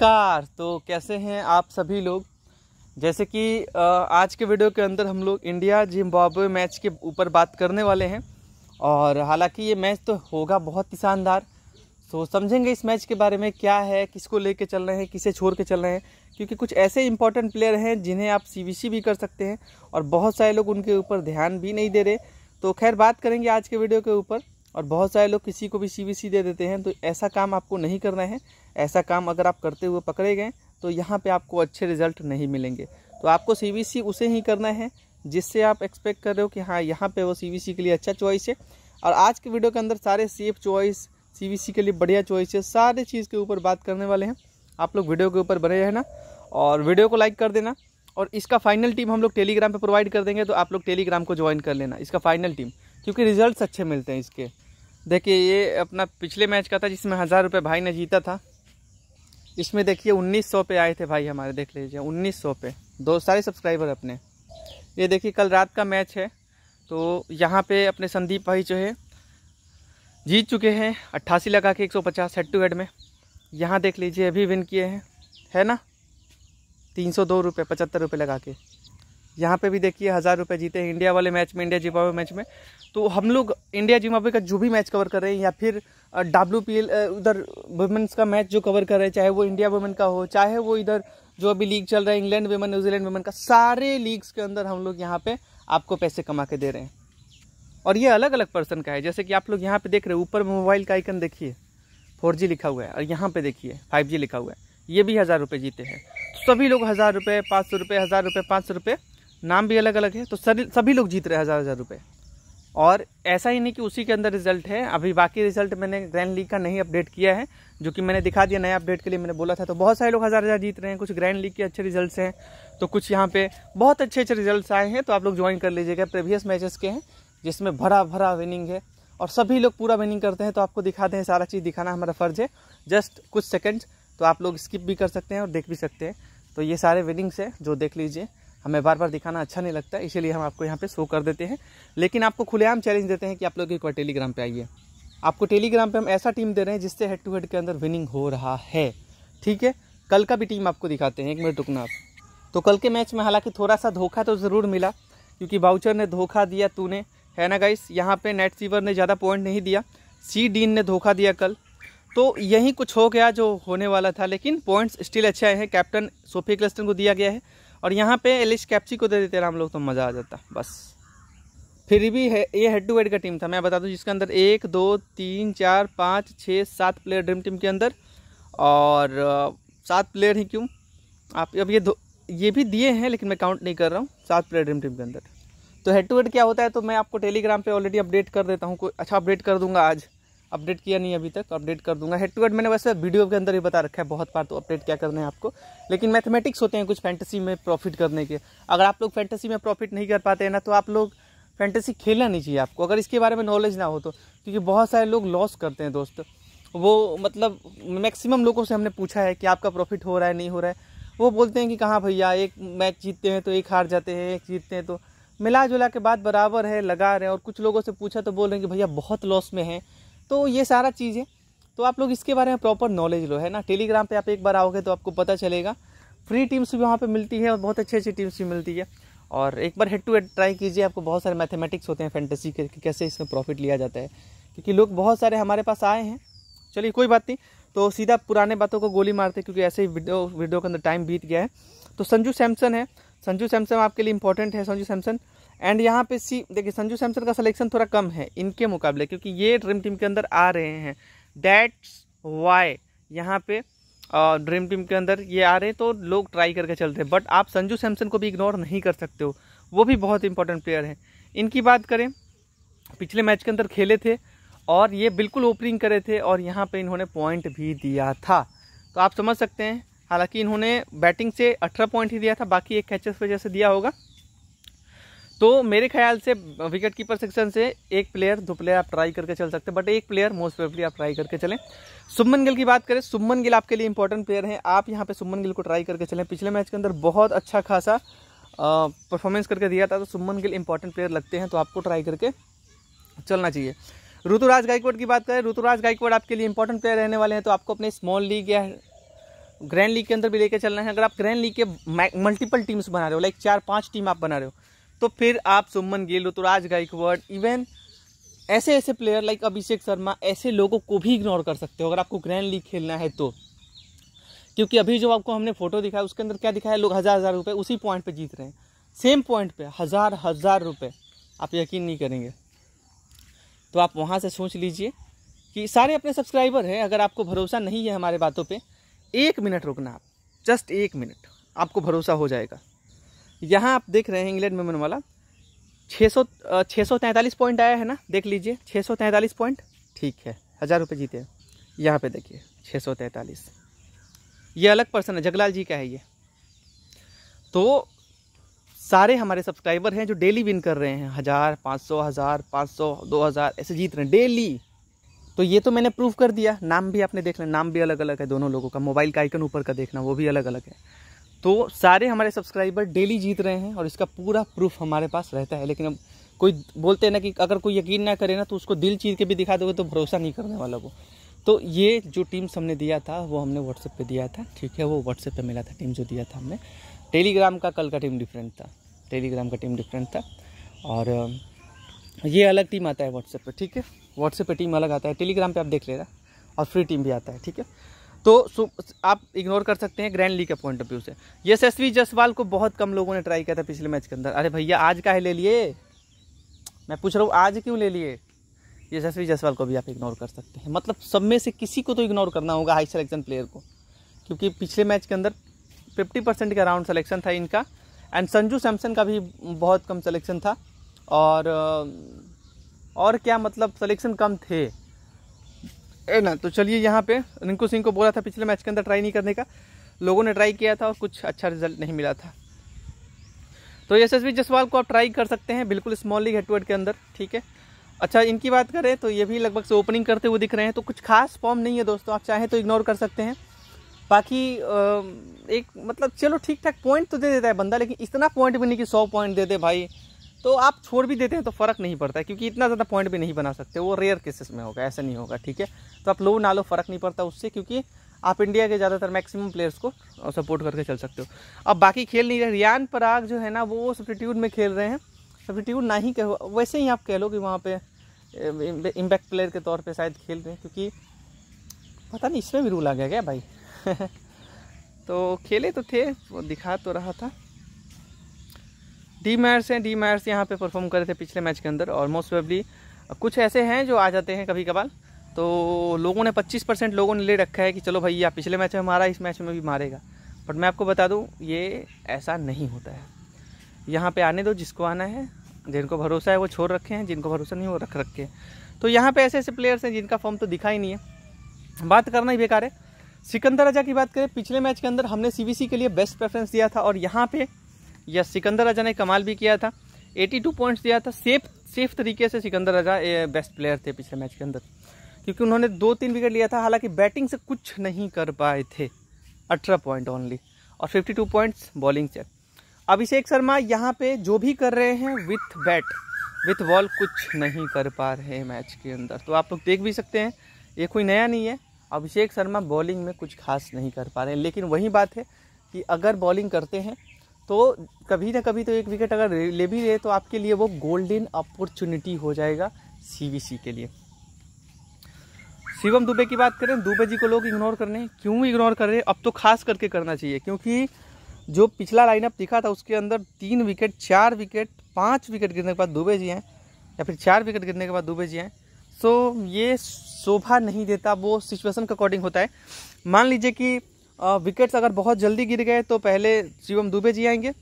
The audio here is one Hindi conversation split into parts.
नमस्कार तो कैसे हैं आप सभी लोग जैसे कि आज के वीडियो के अंदर हम लोग इंडिया जिम्बाब्वे मैच के ऊपर बात करने वाले हैं और हालांकि ये मैच तो होगा बहुत ही शानदार तो समझेंगे इस मैच के बारे में क्या है किसको लेके चल रहे हैं किसे छोड़ के चल रहे हैं क्योंकि कुछ ऐसे इंपॉर्टेंट प्लेयर हैं जिन्हें आप सी भी कर सकते हैं और बहुत सारे लोग उनके ऊपर ध्यान भी नहीं दे रहे तो खैर बात करेंगे आज के वीडियो के ऊपर और बहुत सारे लोग किसी को भी सी दे देते हैं तो ऐसा काम आपको नहीं करना है ऐसा काम अगर आप करते हुए पकड़े गए तो यहाँ पे आपको अच्छे रिजल्ट नहीं मिलेंगे तो आपको सी उसे ही करना है जिससे आप एक्सपेक्ट कर रहे हो कि हाँ यहाँ पे वो सी के लिए अच्छा चॉइस है और आज के वीडियो के अंदर सारे सेफ चॉइस सी के लिए बढ़िया चॉइस है सारे चीज़ के ऊपर बात करने वाले हैं आप लोग वीडियो के ऊपर बने रहना और वीडियो को लाइक कर देना और इसका फाइनल टीम हम लोग टेलीग्राम पर प्रोवाइड कर देंगे तो आप लोग टेलीग्राम को ज्वाइन कर लेना इसका फाइनल टीम क्योंकि रिज़ल्ट अच्छे मिलते हैं इसके देखिए ये अपना पिछले मैच का था जिसमें हज़ार रुपये भाई ने जीता था इसमें देखिए उन्नीस सौ पे आए थे भाई हमारे देख लीजिए उन्नीस सौ पे दो सारे सब्सक्राइबर अपने ये देखिए कल रात का मैच है तो यहाँ पे अपने संदीप भाई जो है जीत चुके हैं अट्ठासी लगा के एक सौ पचास हेड टू हेड में यहाँ देख लीजिए अभी विन किए हैं है ना तीन सौ दो रुपये पचहत्तर रुपये लगा के यहाँ पे भी देखिए हज़ार रुपये जीते हैं इंडिया वाले मैच में इंडिया जिम्बाब्वे मैच में तो हम लोग इंडिया जिम्बाब्वे का जो भी मैच कवर कर रहे हैं या फिर डब्ल्यू पी एल उधर वुमेंस का मैच जो कवर कर रहे हैं चाहे वो इंडिया वुमेन का हो चाहे वो इधर जो अभी लीग चल रहा है इंग्लैंड वुमेन न्यूजीलैंड वुमेन का सारे लीग्स के अंदर हम लोग यहाँ पर आपको पैसे कमा के दे रहे हैं और ये अलग अलग पर्सन का है जैसे कि आप लोग यहाँ पे देख रहे हो ऊपर मोबाइल का आइकन देखिए फोर जी लिखा हुआ है और यहाँ पर देखिए फाइव जी लिखा हुआ है ये भी हज़ार रुपये जीते हैं सभी लोग हज़ार रुपये पाँच सौ रुपये हज़ार रुपये पाँच सौ रुपये नाम भी अलग अलग है तो सभी लोग जीत रहे हैं हज़ार हज़ार रुपये और ऐसा ही नहीं कि उसी के अंदर रिजल्ट है अभी बाकी रिजल्ट मैंने ग्रैंड लीग का नहीं अपडेट किया है जो कि मैंने दिखा दिया नया अपडेट के लिए मैंने बोला था तो बहुत सारे लोग हज़ार हज़ार जीत रहे हैं कुछ ग्रैंड लीग के अच्छे रिजल्ट्स हैं तो कुछ यहाँ पे बहुत अच्छे अच्छे रिजल्ट्स आए हैं तो आप लोग ज्वाइन कर लीजिएगा प्रीवियस मैचेस के हैं जिसमें भरा भरा विनिंग है और सभी लोग पूरा विनिंग करते हैं तो आपको दिखाते हैं सारा चीज़ दिखाना हमारा फ़र्ज़ है जस्ट कुछ सेकेंड्स तो आप लोग स्किप भी कर सकते हैं और देख भी सकते हैं तो ये सारे विनिंग्स हैं जो देख लीजिए हमें बार बार दिखाना अच्छा नहीं लगता इसीलिए हम आपको यहाँ पे शो कर देते हैं लेकिन आपको खुलेआम चैलेंज देते हैं कि आप लोग एक बार टेलीग्राम पे आइए आपको टेलीग्राम पे हम ऐसा टीम दे रहे हैं जिससे हेड टू हेड के अंदर विनिंग हो रहा है ठीक है कल का भी टीम आपको दिखाते हैं एक मिनट रुकना आप तो कल के मैच में हालांकि थोड़ा सा धोखा तो ज़रूर मिला क्योंकि बाउचर ने धोखा दिया तूने है ना गाइस यहाँ पे नेट सीवर ने ज़्यादा पॉइंट नहीं दिया सी डीन ने धोखा दिया कल तो यही कुछ हो गया जो होने वाला था लेकिन पॉइंट्स स्टिल अच्छे आए हैं कैप्टन सोफी क्लस्टन को दिया गया है और यहाँ पे एलिश कैप्ची को दे देते हम लोग तो मज़ा आ जाता बस फिर भी है ये हेड टू हेड का टीम था मैं बता दूँ जिसके अंदर एक दो तीन चार पाँच छः सात प्लेयर ड्रीम टीम के अंदर और सात प्लेयर हैं क्यों आप अब ये दो ये भी दिए हैं लेकिन मैं काउंट नहीं कर रहा हूँ सात प्लेयर ड्रीम टीम के अंदर तो हेड टू हेड क्या होता है तो मैं आपको टेलीग्राम पे ऑलरेडी अपडेट कर देता हूँ कोई अच्छा अपडेट कर दूंगा आज अपडेट किया नहीं अभी तक अपडेट कर दूंगा हेड टू हेड मैंने वैसे वीडियो के अंदर ही बता रखा है बहुत बार तो अपडेट क्या करना है आपको लेकिन मैथमेटिक्स होते हैं कुछ फैंटेसी में प्रॉफिट करने के अगर आप लोग फैंटेसी में प्रॉफिट नहीं कर पाते हैं ना तो आप लोग फैंटेसी खेलना नहीं चाहिए आपको अगर इसके बारे में नॉलेज ना हो तो क्योंकि बहुत सारे लोग लॉस करते हैं दोस्त वो मतलब मैक्सिमम लोगों से हमने पूछा है कि आपका प्रॉफिट हो रहा है नहीं हो रहा है वो बोलते हैं कि कहाँ भैया एक मैच जीतते हैं तो एक हार जाते हैं एक जीतते हैं तो मिला जुला के बाद बराबर है लगा रहे हैं और कुछ लोगों से पूछा तो बोल रहे हैं कि भैया बहुत लॉस में हैं तो ये सारा चीज़ है तो आप लोग इसके बारे में प्रॉपर नॉलेज लो है ना टेलीग्राम पे आप एक बार आओगे तो आपको पता चलेगा फ्री टीम्स भी वहाँ पे मिलती है और बहुत अच्छी अच्छी टीम्स भी मिलती है और एक बार हेड टू हेड ट्राई कीजिए आपको बहुत सारे मैथमेटिक्स होते हैं फैंटेसी के कि कैसे इसमें प्रॉफिट लिया जाता है क्योंकि लोग बहुत सारे हमारे पास आए हैं चलिए कोई बात नहीं तो सीधा पुराने बातों को गोली मारते क्योंकि ऐसे ही वीडियो वीडियो के अंदर टाइम बीत गया है तो संजू सैमसन है संजू सैमसन आपके लिए इंपॉर्टेंट है संजू सैमसन एंड यहाँ पे सी देखिए संजू सैमसन का सिलेक्शन थोड़ा कम है इनके मुकाबले क्योंकि ये ड्रीम टीम के अंदर आ रहे हैं डैट्स वाई यहाँ पे ड्रीम टीम के अंदर ये आ रहे हैं तो लोग ट्राई करके चलते हैं बट आप संजू सैमसन को भी इग्नोर नहीं कर सकते हो वो भी बहुत इंपॉर्टेंट प्लेयर हैं इनकी बात करें पिछले मैच के अंदर खेले थे और ये बिल्कुल ओपनिंग करे थे और यहाँ पर इन्होंने पॉइंट भी दिया था तो आप समझ सकते हैं हालांकि इन्होंने बैटिंग से अठारह पॉइंट ही दिया था बाकी एक कैचेस वजह से दिया होगा तो मेरे ख्याल से विकेट कीपर सेक्शन से एक प्लेयर दो प्लेयर आप ट्राई करके चल सकते हैं बट एक प्लेयर मोस्ट प्रेफली आप ट्राई करके चलें सुमन गिल की बात करें सुमन गिल आपके लिए इंपॉर्टेंट प्लेयर हैं आप यहाँ पे सुमन गिल को ट्राई करके चलें पिछले मैच के अंदर बहुत अच्छा खासा परफॉर्मेंस करके दिया था तो सुमन गिल इंपॉर्टेंट प्लेयर लगते हैं तो आपको ट्राई करके चलना चाहिए ऋतुराज गायकवाड़ की बात करें ऋतुराज गायकवाड़ आपके लिए इंपॉर्टेंट प्लेयर रहने वाले हैं तो आपको अपने स्मॉल लीग या ग्रैंड लीग के अंदर भी लेके चलना है अगर आप ग्रैंड लीग के मल्टीपल टीम्स बना रहे हो लाइक चार पाँच टीम आप बना रहे हो तो फिर आप सुमन गिल ऋतुराज गायकवाड इवन ऐसे ऐसे प्लेयर लाइक अभिषेक शर्मा ऐसे लोगों को भी इग्नोर कर सकते हो अगर आपको ग्रैंड लीग खेलना है तो क्योंकि अभी जो आपको हमने फोटो दिखाया उसके अंदर क्या दिखाया लोग हज़ार हज़ार रुपये उसी पॉइंट पर जीत रहे हैं सेम पॉइंट पर हज़ार हज़ार रुपये आप यकीन नहीं करेंगे तो आप वहाँ से सोच लीजिए कि सारे अपने सब्सक्राइबर हैं अगर आपको भरोसा नहीं है हमारे बातों पे एक मिनट रुकना आप जस्ट एक मिनट आपको भरोसा हो जाएगा यहाँ आप देख रहे हैं इंग्लैंड मन वाला छः सौ छः सौ तैंतालीस पॉइंट आया है ना देख लीजिए छः सौ तैंतालीस पॉइंट ठीक है हज़ार रुपये जीते हैं यहाँ पे देखिए छः सौ तैंतालीस ये अलग पर्सन है जगलाल जी का है ये तो सारे हमारे सब्सक्राइबर हैं जो डेली विन कर रहे हैं हज़ार पाँच सौ हज़ार पाँच सौ दो हज़ार ऐसे जीत रहे हैं डेली तो ये तो मैंने प्रूव कर दिया नाम भी आपने देख लेना नाम भी अलग अलग है दोनों लोगों का मोबाइल का आइकन ऊपर का देखना वो भी अलग अलग है तो सारे हमारे सब्सक्राइबर डेली जीत रहे हैं और इसका पूरा प्रूफ हमारे पास रहता है लेकिन अब कोई बोलते हैं ना कि अगर कोई यकीन ना करे ना तो उसको दिल चीर के भी दिखा दोगे तो भरोसा नहीं करने वाला वो तो ये जो टीम्स हमने दिया था वो हमने व्हाट्सएप पे दिया था ठीक है वो व्हाट्सएप पे मिला था टीम जो दिया था हमने टेलीग्राम का कल का टीम डिफरेंट था टेलीग्राम का टीम डिफरेंट था और ये अलग टीम आता है व्हाट्सएप पर ठीक है व्हाट्सएप पर टीम अलग आता है टेलीग्राम पर आप देख लेना और फ्री टीम भी आता है ठीक है तो आप इग्नोर कर सकते हैं ग्रैंड लीग के पॉइंट ऑफ व्यू से यशस्वी जसवाल को बहुत कम लोगों ने ट्राई किया था पिछले मैच के अंदर अरे भैया आज का है ले लिए मैं पूछ रहा हूँ आज क्यों ले लिए यशस्वी जसवाल को भी आप इग्नोर कर सकते हैं मतलब सब में से किसी को तो इग्नोर करना होगा हाई सेलेक्शन प्लेयर को क्योंकि पिछले मैच के अंदर फिफ्टी परसेंट का राउंड सलेक्शन था इनका एंड संजू सैमसन का भी बहुत कम सेलेक्शन था और और क्या मतलब सलेक्शन कम थे है ना तो चलिए यहाँ पे रिंकू सिंह को बोला था पिछले मैच के अंदर ट्राई नहीं करने का लोगों ने ट्राई किया था और कुछ अच्छा रिजल्ट नहीं मिला था तो यशस्वी जसवाल को आप ट्राई कर सकते हैं बिल्कुल small league head to head के अंदर ठीक है अच्छा इनकी बात करें तो ये भी लगभग से ओपनिंग करते हुए दिख रहे हैं तो कुछ खास फॉर्म नहीं है दोस्तों आप चाहें तो इग्नोर कर सकते हैं बाकी एक मतलब चलो ठीक ठाक पॉइंट तो दे देता है बंदा लेकिन इतना पॉइंट भी नहीं कि सौ पॉइंट दे दे भाई तो आप छोड़ भी देते हैं तो फ़र्क नहीं पड़ता है क्योंकि इतना ज़्यादा पॉइंट भी नहीं बना सकते वो रेयर केसेस में होगा ऐसा नहीं होगा ठीक है तो आप लो ना लो फ़र्क नहीं पड़ता उससे क्योंकि आप इंडिया के ज़्यादातर मैक्सिमम प्लेयर्स को सपोर्ट करके चल सकते हो अब बाकी खेल नहीं रहे रियान पराग जो है ना वो सब्टीट्यूड में खेल रहे हैं सब्टीट्यूड ना ही कहो वैसे ही आप कह लो कि वहाँ पे इम्पैक्ट प्लेयर के तौर पे शायद खेल रहे हैं क्योंकि पता नहीं इसमें भी रूल आ गया क्या भाई तो खेले तो थे वो दिखा तो रहा था डी मैर्स हैं डी मैर्स यहाँ पे परफॉर्म करे थे पिछले मैच के अंदर और मोस्ट वेबली कुछ ऐसे हैं जो आ जाते हैं कभी कभार तो लोगों ने 25 परसेंट लोगों ने ले रखा है कि चलो भैया पिछले मैच में मारा इस मैच में भी मारेगा बट मैं आपको बता दूँ ये ऐसा नहीं होता है यहाँ पर आने दो जिसको आना है जिनको भरोसा है वो छोड़ रखे हैं जिनको भरोसा नहीं वो रख रखे हैं तो यहाँ पर ऐसे ऐसे प्लेयर्स हैं जिनका फॉर्म तो दिखा ही नहीं है बात करना ही बेकार है सिकंदर राजा की बात करें पिछले मैच के अंदर हमने सीबीसी के लिए बेस्ट प्रेफरेंस दिया था और यहाँ पे या सिकंदर राजा ने कमाल भी किया था 82 पॉइंट्स दिया था सेफ सेफ तरीके से सिकंदर राजा बेस्ट प्लेयर थे पिछले मैच के अंदर क्योंकि उन्होंने दो तीन विकेट लिया था हालांकि बैटिंग से कुछ नहीं कर पाए थे अठारह पॉइंट ओनली और फिफ्टी पॉइंट्स बॉलिंग से अभिषेक शर्मा यहाँ पर जो भी कर रहे हैं विथ बैट विथ बॉल कुछ नहीं कर पा रहे हैं मैच के अंदर तो आप लोग देख भी सकते हैं ये कोई नया नहीं है अभिषेक शर्मा बॉलिंग में कुछ खास नहीं कर पा रहे हैं लेकिन वही बात है कि अगर बॉलिंग करते हैं तो कभी ना कभी तो एक विकेट अगर ले भी रहे तो आपके लिए वो गोल्डन अपॉर्चुनिटी हो जाएगा सीबीसी के लिए शिवम दुबे की बात करें दुबे जी को लोग इग्नोर करने क्यों इग्नोर कर रहे हैं अब तो खास करके करना चाहिए क्योंकि जो पिछला लाइनअप दिखा था उसके अंदर तीन विकेट चार विकेट पाँच विकेट गिरने के बाद दुबे जी हैं या फिर चार विकेट गिरने के बाद दुबे जी हैं सो ये शोभा नहीं देता वो सिचुएशन के अकॉर्डिंग होता है मान लीजिए कि विकेट्स अगर बहुत जल्दी गिर गए तो पहले शिवम दुबे जी आएंगे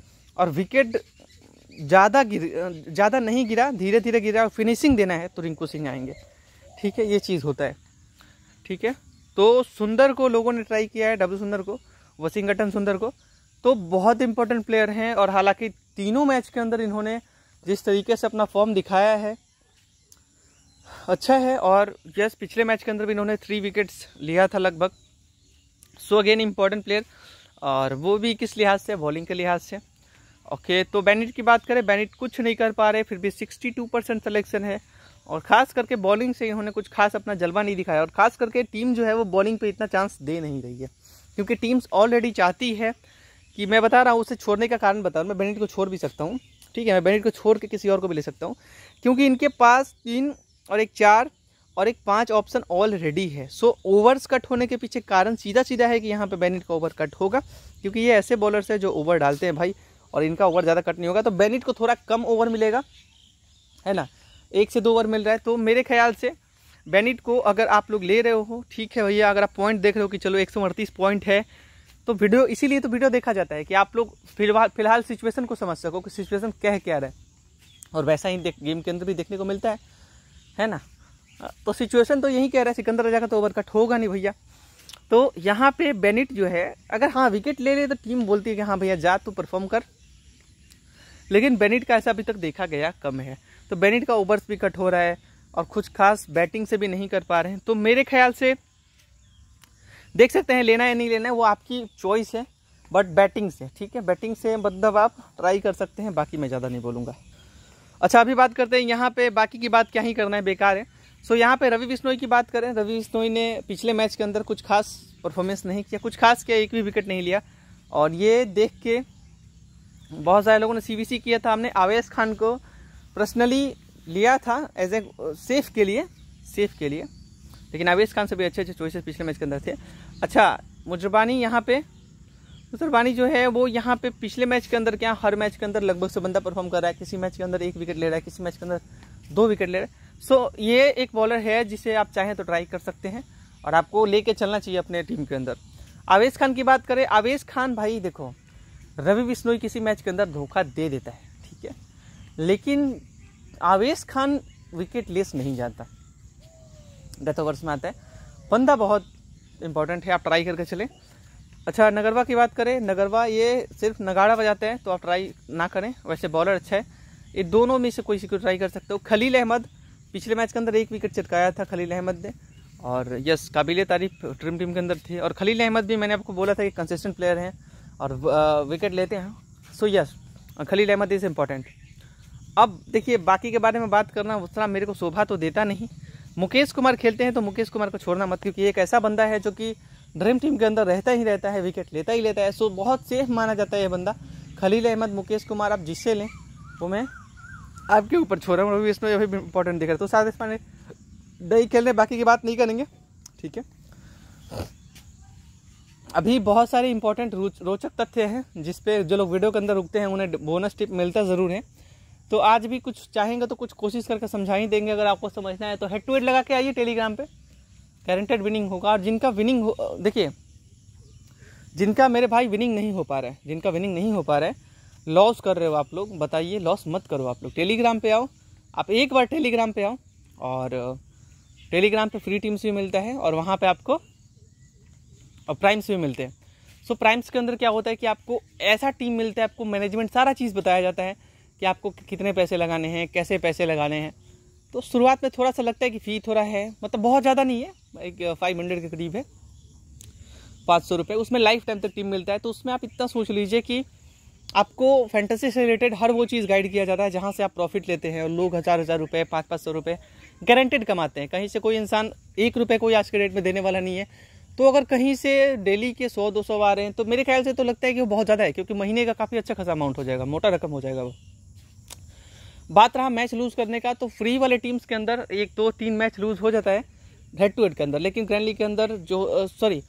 और विकेट ज़्यादा गिर ज़्यादा नहीं गिरा धीरे धीरे गिरा और फिनिशिंग देना है तो रिंकू सिंह आएंगे ठीक है ये चीज़ होता है ठीक है तो सुंदर को लोगों ने ट्राई किया है डब्ल्यू सुंदर को वसिंगटन सुंदर को तो बहुत इंपॉर्टेंट प्लेयर हैं और हालांकि तीनों मैच के अंदर इन्होंने जिस तरीके से अपना फॉर्म दिखाया है अच्छा है और यस पिछले मैच के अंदर भी इन्होंने थ्री विकेट्स लिया था लगभग सो अगेन इम्पोर्टेंट प्लेयर और वो भी किस लिहाज से बॉलिंग के लिहाज से ओके तो बैनिट की बात करें बैनिट कुछ नहीं कर पा रहे फिर भी 62 परसेंट सलेक्शन है और ख़ास करके बॉलिंग से इन्होंने कुछ खास अपना जलवा नहीं दिखाया और ख़ास करके टीम जो है वो बॉलिंग पे इतना चांस दे नहीं रही है क्योंकि टीम्स ऑलरेडी चाहती है कि मैं बता रहा हूँ उसे छोड़ने का कारण बता रहा हूँ मैं बेनिट को छोड़ भी सकता हूँ ठीक है मैं बेनिट को छोड़ के किसी और को भी ले सकता हूँ क्योंकि इनके पास तीन और एक चार और एक पांच ऑप्शन ऑलरेडी है सो ओवर्स कट होने के पीछे कारण सीधा सीधा है कि यहाँ पे बेनिट का ओवर कट होगा क्योंकि ये ऐसे बॉलर्स हैं जो ओवर डालते हैं भाई और इनका ओवर ज़्यादा कट नहीं होगा तो बेनिट को थोड़ा कम ओवर मिलेगा है ना एक से दो ओवर मिल रहा है तो मेरे ख्याल से बेनिट को अगर आप लोग ले रहे हो ठीक है भैया अगर आप पॉइंट देख रहे हो कि चलो एक पॉइंट है तो वीडियो इसीलिए तो वीडियो देखा जाता है कि आप लोग फिलहाल फिलहाल सिचुएसन को समझ सको कि सिचुएसन कह क्या रहा है और वैसा ही गेम के अंदर भी देखने को मिलता है है ना हाँ, तो सिचुएशन तो यही कह रहा है सिकंदर राजा का तो ओवर कट होगा नहीं भैया तो यहाँ पे बेनिट जो है अगर हाँ विकेट ले ले तो टीम बोलती है कि हाँ भैया जा तू परफॉर्म कर लेकिन बेनिट का ऐसा अभी तक देखा गया कम है तो बेनिट का ओवर्स भी कट हो रहा है और कुछ खास बैटिंग से भी नहीं कर पा रहे हैं तो मेरे ख्याल से देख सकते हैं लेना या नहीं लेना है वो आपकी चॉइस है बट बैटिंग से ठीक है बैटिंग से मतलब आप ट्राई कर सकते हैं बाकी मैं ज़्यादा नहीं बोलूँगा अच्छा अभी बात करते हैं यहाँ पे बाकी की बात क्या ही करना है बेकार है सो so, यहाँ पे रवि बिश्नोई की बात करें रवि बिश्नोई ने पिछले मैच के अंदर कुछ खास परफॉर्मेंस नहीं किया कुछ खास किया एक भी विकेट नहीं लिया और ये देख के बहुत सारे लोगों ने सी किया था हमने आवेश खान को पर्सनली लिया था एज ए सेफ के लिए सेफ के लिए लेकिन आवेश खान से भी अच्छे अच्छे चॉइसेस पिछले मैच के अंदर थे अच्छा मुजरबानी यहाँ पे मुजरबानी जो है वो यहाँ पे पिछले मैच के अंदर क्या हर मैच के अंदर लगभग से बंदा परफॉर्म कर रहा है किसी मैच के अंदर एक विकेट ले रहा है किसी मैच के अंदर दो विकेट ले रहा है सो so, ये एक बॉलर है जिसे आप चाहें तो ट्राई कर सकते हैं और आपको लेके चलना चाहिए अपने टीम के अंदर आवेश खान की बात करें आवेश खान भाई देखो रवि बिश्नोई किसी मैच के अंदर धोखा दे देता है ठीक है लेकिन आवेश खान विकेट लेस नहीं जाता गत वर्ष में आता है बंदा बहुत इंपॉर्टेंट है आप ट्राई करके चलें अच्छा नगरवा की बात करें नगरवा ये सिर्फ नगाड़ा बजाते हैं तो आप ट्राई ना करें वैसे बॉलर अच्छा है ये दोनों में से कोई सी को ट्राई कर सकते हो खलील अहमद पिछले मैच के अंदर एक विकेट चटकाया था खलील अहमद ने और यस काबिल तारीफ ड्रीम टीम के अंदर थे और खलील अहमद भी मैंने आपको बोला था कि कंसिस्टेंट प्लेयर हैं और विकेट लेते हैं so yes Khaleel Ahmed is important अब देखिए बाकी के बारे में बात करना उतना मेरे को शोभा तो देता नहीं मुकेश कुमार खेलते हैं तो मुकेश कुमार को छोड़ना मत क्योंकि एक ऐसा बंदा है जो कि ड्रीम टीम के अंदर रहता ही रहता है विकेट लेता ही लेता है सो बहुत सेफ माना जाता है ये बंदा खलील अहमद मुकेश कुमार आप जिससे लें वो मैं आपके ऊपर रहा हूँ अभी इसमें अभी इंपॉर्टेंट दिख रहा है तो साथ इसमें दही खेलने बाकी की बात नहीं करेंगे ठीक है अभी बहुत सारे इंपॉर्टेंट रोचक तथ्य हैं जिस पे जो लोग वीडियो के अंदर रुकते हैं उन्हें बोनस टिप मिलता ज़रूर है तो आज भी कुछ चाहेंगे तो कुछ कोशिश करके समझा ही देंगे अगर आपको समझना है तो हेड टू हेड लगा के आइए टेलीग्राम पे गारंटेड विनिंग होगा और जिनका विनिंग देखिए जिनका मेरे भाई विनिंग नहीं हो पा रहा है जिनका विनिंग नहीं हो पा रहा है लॉस कर रहे हो आप लोग बताइए लॉस मत करो आप लोग टेलीग्राम पे आओ आप एक बार टेलीग्राम पे आओ और टेलीग्राम uh, पे फ्री टीम्स भी मिलता है और वहाँ पे आपको और प्राइम्स भी मिलते हैं सो so, प्राइम्स के अंदर क्या होता है कि आपको ऐसा टीम मिलता है आपको मैनेजमेंट सारा चीज़ बताया जाता है कि आपको कितने पैसे लगाने हैं कैसे पैसे लगाने हैं तो शुरुआत में थोड़ा सा लगता है कि फ़ी थोड़ा है मतलब बहुत ज़्यादा नहीं है एक फाइव हंड्रेड के करीब है पाँच सौ रुपये उसमें लाइफ टाइम तक टीम मिलता है तो उसमें आप इतना सोच लीजिए कि आपको फैंटेसी से रिलेटेड हर वो चीज़ गाइड किया जाता है जहाँ से आप प्रॉफिट लेते हैं और लोग हज़ार हज़ार रुपये पाँच पाँच सौ रुपये गारंटेड कमाते हैं कहीं से कोई इंसान एक रुपये कोई आज के डेट में देने वाला नहीं है तो अगर कहीं से डेली के सौ दो सौ आ रहे हैं तो मेरे ख्याल से तो लगता है कि वो बहुत ज़्यादा है क्योंकि महीने का काफ़ी अच्छा खासा अमाउंट हो जाएगा मोटा रकम हो जाएगा वो बात रहा मैच लूज़ करने का तो फ्री वाले टीम्स के अंदर एक दो तीन मैच लूज़ हो जाता है हेड टू हेड के अंदर लेकिन ग्रैंड लीग के अंदर जो सॉरी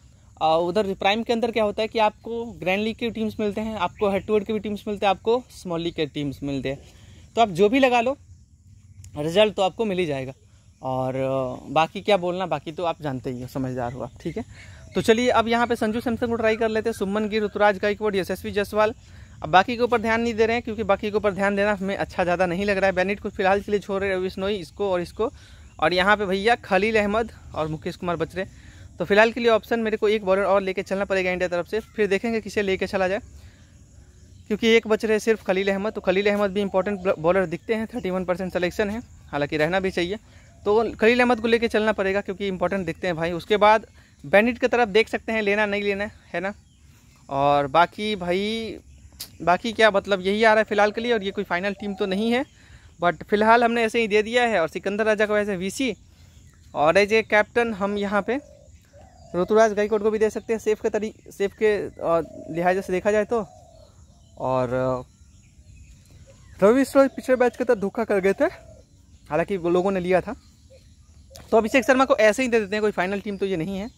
उधर प्राइम के अंदर क्या होता है कि आपको ग्रैंड लीग के टीम्स मिलते हैं आपको हेड टू हेड के भी टीम्स मिलते हैं आपको स्मॉल लीग के टीम्स मिलते हैं तो आप जो भी लगा लो रिजल्ट तो आपको मिल ही जाएगा और बाकी क्या बोलना बाकी तो आप जानते ही हो समझदार हो आप ठीक है तो चलिए अब यहाँ पे संजू सैमसंग को ट्राई कर लेते हैं सुमन गिर ऋतुराज गायकवाड यशस्वी जसवाल अब बाकी के ऊपर ध्यान नहीं दे रहे हैं क्योंकि बाकी के ऊपर ध्यान देना हमें अच्छा ज़्यादा नहीं लग रहा है बैनिट को फिलहाल के लिए छोड़ रहे हैं विश्नोई इसको और इसको और यहाँ पे भैया खलील अहमद और मुकेश कुमार बच रहे तो फिलहाल के लिए ऑप्शन मेरे को एक बॉलर और लेके चलना पड़ेगा इंडिया तरफ से फिर देखेंगे किसे लेके चला जाए क्योंकि एक बच रहे सिर्फ खलील अहमद तो खलील अहमद भी इंपॉर्टेंट बॉलर दिखते हैं थर्टी वन परसेंट सलेक्शन है हालांकि रहना भी चाहिए तो खलील अहमद को लेकर चलना पड़ेगा क्योंकि इंपॉर्टेंट दिखते हैं भाई उसके बाद बैंडिट की तरफ देख सकते हैं लेना नहीं लेना है ना और बाकी भाई बाकी क्या मतलब यही आ रहा है फ़िलहाल के लिए और ये कोई फाइनल टीम तो नहीं है बट फिलहाल हमने ऐसे ही दे दिया है और सिकंदर राजा को वैसे वी और एज ए कैप्टन हम यहाँ पर ऋतुराज गाइकोट को भी दे सकते हैं सेफ के तरी सेफ के लिहाजा से देखा जाए तो और रवि स्टोर पिछले मैच के अंदर धोखा कर गए थे हालांकि वो लोगों ने लिया था तो अभिषेक शर्मा को ऐसे ही दे देते हैं कोई फाइनल टीम तो ये नहीं है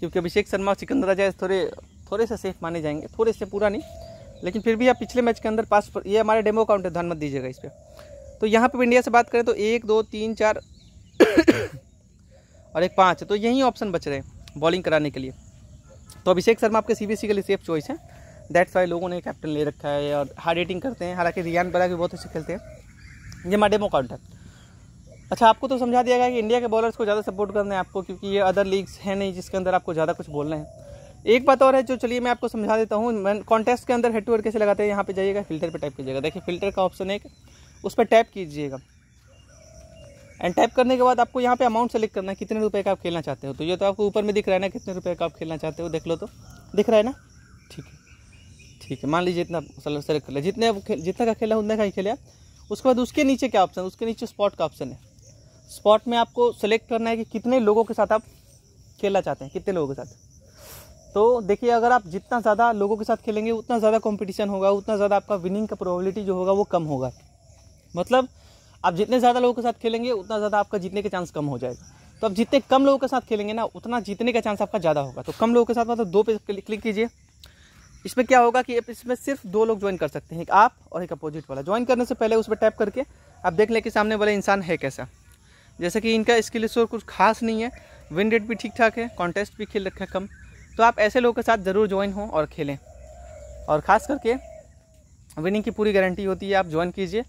क्योंकि अभिषेक शर्मा और सिकंदर राजा थोड़े थोड़े से सेफ माने जाएंगे थोड़े से पूरा नहीं लेकिन फिर भी आप पिछले मैच के अंदर पास ये हमारे डेमो अकाउंट है ध्यान मत दीजिएगा इस पर तो यहाँ पर इंडिया से बात करें तो एक दो तीन चार और एक पाँच तो यही ऑप्शन बच रहे हैं बॉलिंग कराने के लिए तो अभिषेक शर्मा आपके सीबीसी के लिए सेफ चॉइस है दैट्स वाई लोगों ने कैप्टन ले रखा है और हार्ड हिटिंग करते हैं हालांकि रियान बरा भी बहुत अच्छे खेलते हैं ये माडेमो काउंट अच्छा आपको तो समझा दिया गया कि इंडिया के बॉलर्स को ज़्यादा सपोर्ट करना है आपको क्योंकि ये अदर लीग्स हैं नहीं जिसके अंदर आपको ज़्यादा कुछ बोलना है एक बात और है जो चलिए मैं आपको समझा देता हूँ कॉन्टेस्ट के अंदर हेड टू हेड कैसे लगाते हैं यहाँ पे जाइएगा फिल्टर पे टाइप कीजिएगा देखिए फिल्टर का ऑप्शन एक उस पर टैप कीजिएगा एंड टाइप करने के बाद आपको यहाँ पे अमाउंट सेलेक्ट करना है कितने रुपए का आप खेलना चाहते हो तो ये तो आपको ऊपर में दिख रहा है ना कितने रुपए का आप खेलना चाहते हो देख लो तो दिख रहा है ना ठीक है ठीक है मान लीजिए इतना सेलेक्ट मतलब कर लिया जितने आप जितना का खेला उतने का ही खेला उसके बाद उसके नीचे क्या ऑप्शन उसके नीचे स्पॉट का ऑप्शन है स्पॉट में आपको सेलेक्ट करना है कि कितने लोगों के साथ आप खेलना चाहते हैं कितने लोगों के साथ तो देखिए अगर आप जितना ज़्यादा लोगों के साथ खेलेंगे उतना ज़्यादा कॉम्पिटिशन होगा उतना ज़्यादा आपका विनिंग का प्रोबेबिलिटी जो होगा वो कम होगा मतलब आप जितने ज़्यादा लोगों के साथ खेलेंगे उतना ज़्यादा आपका जीतने के चांस कम हो जाएगा तो आप जितने कम लोगों के साथ खेलेंगे ना उतना जीतने का चांस आपका ज़्यादा होगा तो कम लोगों के साथ मतलब दो पे क्लिक कीजिए इसमें क्या होगा कि इसमें सिर्फ दो लोग ज्वाइन कर सकते हैं एक आप और एक अपोजिट वाला ज्वाइन करने से पहले उस पर टैप करके आप देख लें कि सामने वाला इंसान है कैसा जैसे कि इनका स्किल स्कोर कुछ खास नहीं है विन रेट भी ठीक ठाक है कॉन्टेस्ट भी खेल रखा कम तो आप ऐसे लोगों के साथ ज़रूर ज्वाइन हों और खेलें और ख़ास करके विनिंग की पूरी गारंटी होती है आप ज्वाइन कीजिए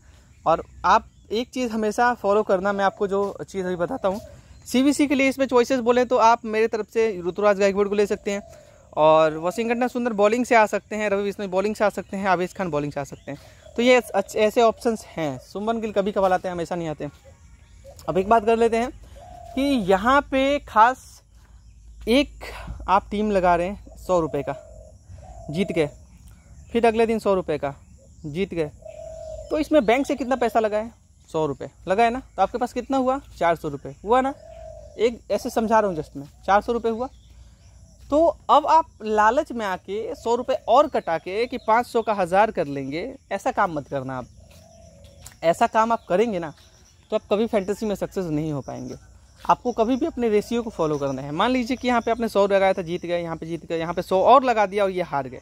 और आप एक चीज़ हमेशा फॉलो करना मैं आपको जो चीज़ अभी बताता हूँ सी के लिए इसमें चॉइसेस बोले तो आप मेरे तरफ से ऋतुराज गायकवाड को ले सकते हैं और वाशिंगटन सुंदर बॉलिंग से आ सकते हैं रवि बिश्नोई बॉलिंग से आ सकते हैं आवेश खान बॉलिंग से आ सकते हैं तो ये ऐसे ऑप्शंस हैं सुमन गिल कभी कभार आते हैं हमेशा नहीं आते अब एक बात कर लेते हैं कि यहाँ पे खास एक आप टीम लगा रहे हैं सौ रुपये का जीत गए फिर अगले दिन सौ रुपये का जीत गए तो इसमें बैंक से कितना पैसा लगाएं सौ रुपये लगा है ना तो आपके पास कितना हुआ चार सौ रुपये हुआ ना एक ऐसे समझा रहा हूँ जस्ट मैं चार सौ रुपये हुआ तो अब आप लालच में आके सौ रुपये और कटा के कि पाँच सौ का हज़ार कर लेंगे ऐसा काम मत करना आप ऐसा काम आप करेंगे ना तो आप कभी फैंटेसी में सक्सेस नहीं हो पाएंगे आपको कभी भी अपने रेशियो को फॉलो करना है मान लीजिए कि यहाँ पे आपने सौ लगाया था जीत गए यहाँ पे जीत गए यहाँ पे सौ और लगा दिया और ये हार गए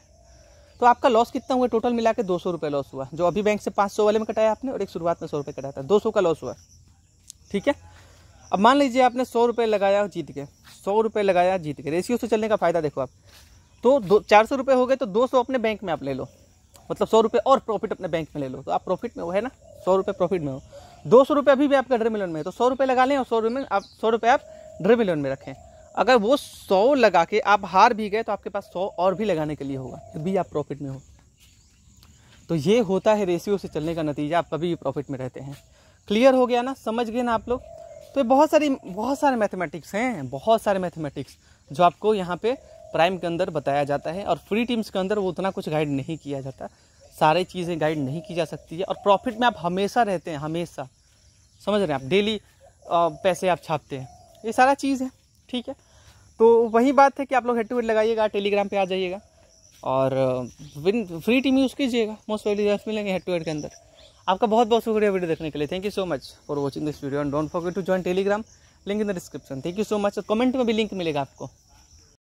तो आपका लॉस कितना हुआ टोटल मिला के दो सौ रुपये लॉस हुआ जो अभी बैंक से पाँच सौ वाले में कटाया आपने और एक शुरुआत में सौ रुपये कटाया था दो सौ का लॉस हुआ ठीक है अब मान लीजिए आपने सौ रुपये लगाया जीत के सौ रुपये लगाया जीत के रेशियो से चलने का फ़ायदा देखो आप तो दो चार सौ रुपये हो गए तो दो सौ अपने बैंक में आप ले लो मतलब सौ रुपये और प्रॉफिट अपने बैंक में ले लो तो आप प्रॉफिट में हो है ना सौ रुपये प्रॉफिट में हो दो सौ रुपये अभी भी आपका ड्रे इलेवन में है तो सौ रुपये लगा लें और सौ रुपये आप सौ रुपये आप ड्रीम में रखें अगर वो सौ लगा के आप हार भी गए तो आपके पास सौ और भी लगाने के लिए होगा फिर भी आप प्रॉफिट में हो तो ये होता है रेशियो से चलने का नतीजा आप कभी भी प्रॉफिट में रहते हैं क्लियर हो गया ना समझ गए ना आप लोग तो बहुत सारी बहुत सारे मैथमेटिक्स हैं बहुत सारे मैथमेटिक्स जो आपको यहाँ पे प्राइम के अंदर बताया जाता है और फ्री टीम्स के अंदर वो उतना कुछ गाइड नहीं किया जाता सारी चीज़ें गाइड नहीं की जा सकती है और प्रॉफिट में आप हमेशा रहते हैं हमेशा समझ रहे हैं आप डेली पैसे आप छापते हैं ये सारा चीज़ है ठीक है तो वही बात है कि आप लोग हेड टू हेड लगाइएगा टेलीग्राम पे आ जाइएगा और विन फ्री टीम यूज़ कीजिएगा मोस्ट वेली रिजल्ट मिलेंगे हेड टू हेड के अंदर आपका बहुत बहुत शुक्रिया वीडियो देखने के लिए thank you so much for watching this video and don't forget to join Telegram link in the description thank you so much comment में भी लिंक मिलेगा आपको